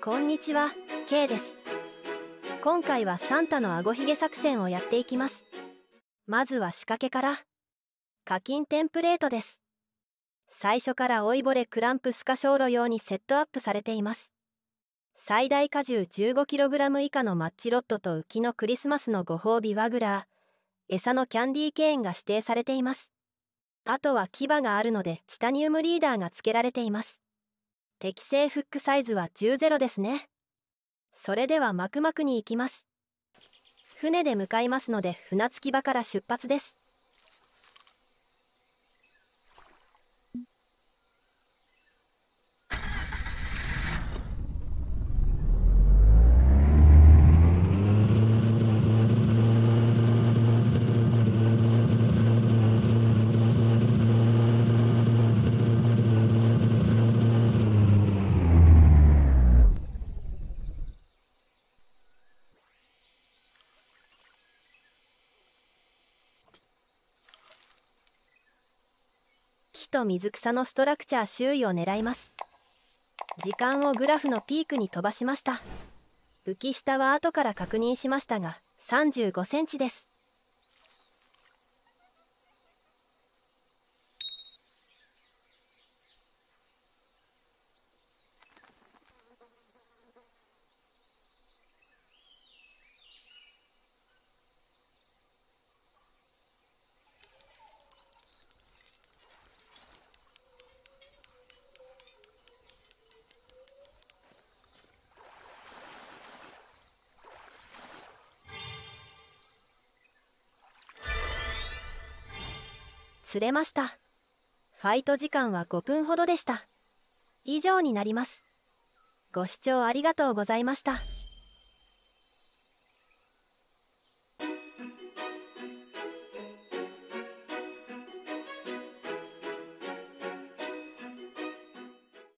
こんにちは K です今回はサンタのあごひげ作戦をやっていきますまずは仕掛けから課金テンプレートです最初から老いぼれクランプスカショーロ用にセットアップされています最大荷重 15kg 以下のマッチロットと浮きのクリスマスのご褒美ワグラー餌のキャンディーケーンが指定されていますあとは牙があるのでチタニウムリーダーが付けられています適正フックサイズは10-0ですねそれではマクマクに行きます船で向かいますので船着き場から出発ですキと水草のストラクチャー周囲を狙います時間をグラフのピークに飛ばしました浮き下は後から確認しましたが35センチです釣れましたファイト時間は5分ほどでした以上になりますご視聴ありがとうございました。